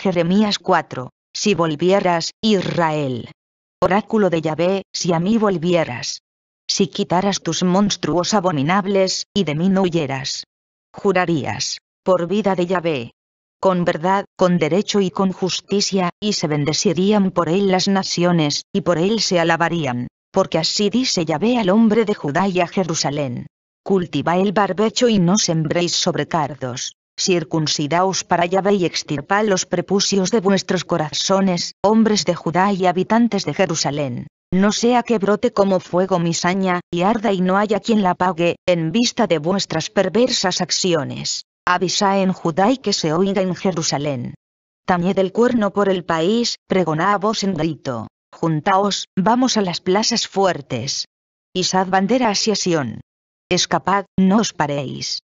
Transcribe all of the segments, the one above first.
Jeremías 4. Si volvieras, Israel. Oráculo de Yahvé, si a mí volvieras. Si quitaras tus monstruos abominables, y de mí no huyeras. Jurarías, por vida de Yahvé. Con verdad, con derecho y con justicia, y se bendecirían por él las naciones, y por él se alabarían. Porque así dice Yahvé al hombre de Judá y a Jerusalén. Cultiva el barbecho y no sembréis sobre cardos circuncidaos para Yahvé y extirpa los prepucios de vuestros corazones, hombres de Judá y habitantes de Jerusalén. No sea que brote como fuego misaña, y arda y no haya quien la pague, en vista de vuestras perversas acciones. Avisa en Judá y que se oiga en Jerusalén. Tañed el cuerno por el país, pregoná a vos en grito. Juntaos, vamos a las plazas fuertes. Izad bandera hacia Sión. Escapad, no os paréis.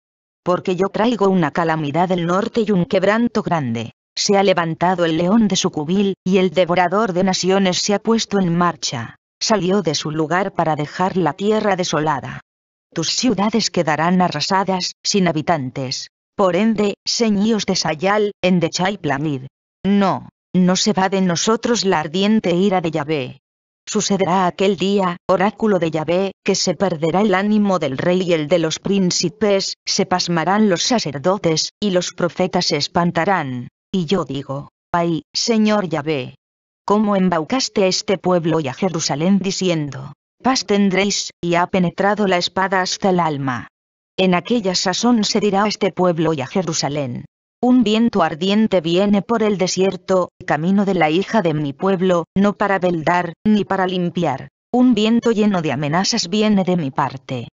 Porque yo traigo una calamidad del norte y un quebranto grande. Se ha levantado el león de su cubil, y el devorador de naciones se ha puesto en marcha. Salió de su lugar para dejar la tierra desolada. Tus ciudades quedarán arrasadas, sin habitantes. Por ende, señíos de Sayal, en Dechai Planid. No, no se va de nosotros la ardiente ira de Yahvé. Sucederá aquel día, oráculo de Yahvé, que se perderá el ánimo del rey y el de los príncipes, se pasmarán los sacerdotes, y los profetas se espantarán. Y yo digo, ay, Señor Yahvé, cómo embaucaste a este pueblo y a Jerusalén diciendo, paz tendréis, y ha penetrado la espada hasta el alma. En aquella sazón se dirá a este pueblo y a Jerusalén, un viento ardiente viene por el desierto, camino de la hija de mi pueblo, no para veldar, ni para limpiar. Un viento lleno de amenazas viene de mi parte.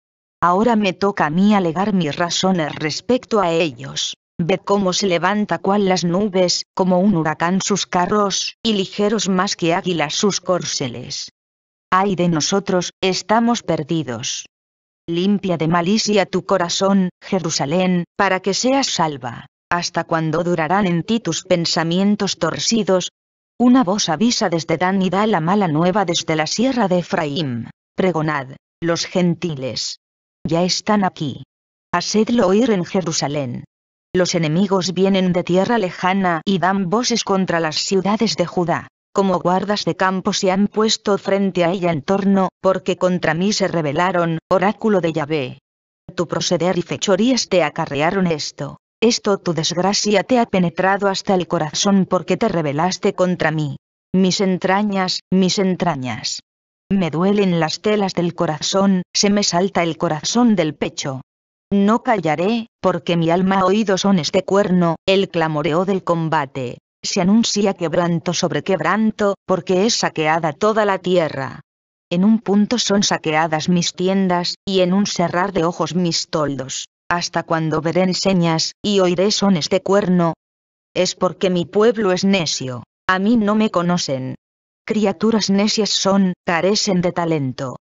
Ahora me toca a mí alegar mis razones respecto a ellos. Ved cómo se levanta cual las nubes, como un huracán sus carros, y ligeros más que águilas sus córceles. Ay de nosotros, estamos perdidos. Limpia de malicia tu corazón, Jerusalén, para que seas salva. ¿Hasta cuando durarán en ti tus pensamientos torcidos? Una voz avisa desde Dan y da la mala nueva desde la sierra de Efraín. Pregonad, los gentiles. Ya están aquí. Hacedlo oír en Jerusalén. Los enemigos vienen de tierra lejana y dan voces contra las ciudades de Judá como guardas de campo se han puesto frente a ella en torno, porque contra mí se rebelaron, oráculo de Yahvé. Tu proceder y fechorías te acarrearon esto. Esto tu desgracia te ha penetrado hasta el corazón porque te rebelaste contra mí. Mis entrañas, mis entrañas. Me duelen las telas del corazón, se me salta el corazón del pecho. No callaré, porque mi alma ha oído son este cuerno, el clamoreo del combate. Se anuncia quebranto sobre quebranto, porque es saqueada toda la tierra. En un punto son saqueadas mis tiendas, y en un cerrar de ojos mis toldos hasta cuando veré enseñas, y oiré son este cuerno. Es porque mi pueblo es necio, a mí no me conocen. Criaturas necias son, carecen de talento.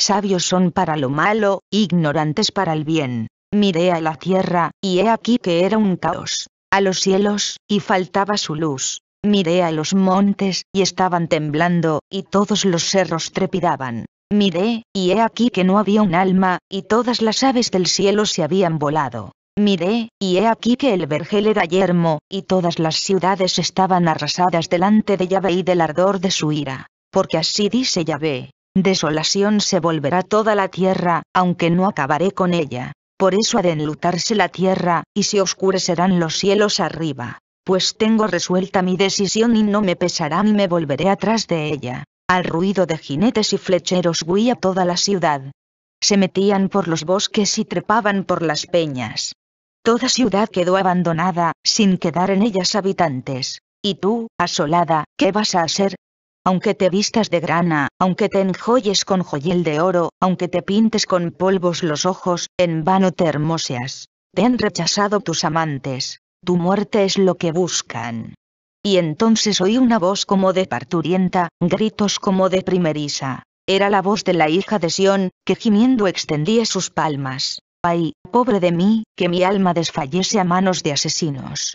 Sabios son para lo malo, ignorantes para el bien. Miré a la tierra, y he aquí que era un caos, a los cielos, y faltaba su luz. Miré a los montes, y estaban temblando, y todos los cerros trepidaban. Miré, y he aquí que no había un alma, y todas las aves del cielo se habían volado. Miré, y he aquí que el vergel era yermo, y todas las ciudades estaban arrasadas delante de Yahvé y del ardor de su ira. Porque así dice Yahvé, desolación se volverá toda la tierra, aunque no acabaré con ella. Por eso ha de enlutarse la tierra, y se oscurecerán los cielos arriba. Pues tengo resuelta mi decisión y no me pesará ni me volveré atrás de ella. Al ruido de jinetes y flecheros huía toda la ciudad. Se metían por los bosques y trepaban por las peñas. Toda ciudad quedó abandonada, sin quedar en ellas habitantes. Y tú, asolada, ¿qué vas a hacer? Aunque te vistas de grana, aunque te enjoyes con joyel de oro, aunque te pintes con polvos los ojos, en vano te hermoseas. Te han rechazado tus amantes. Tu muerte es lo que buscan y entonces oí una voz como de parturienta, gritos como de primeriza. Era la voz de la hija de Sión, que gimiendo extendía sus palmas. Ay, pobre de mí, que mi alma desfallece a manos de asesinos.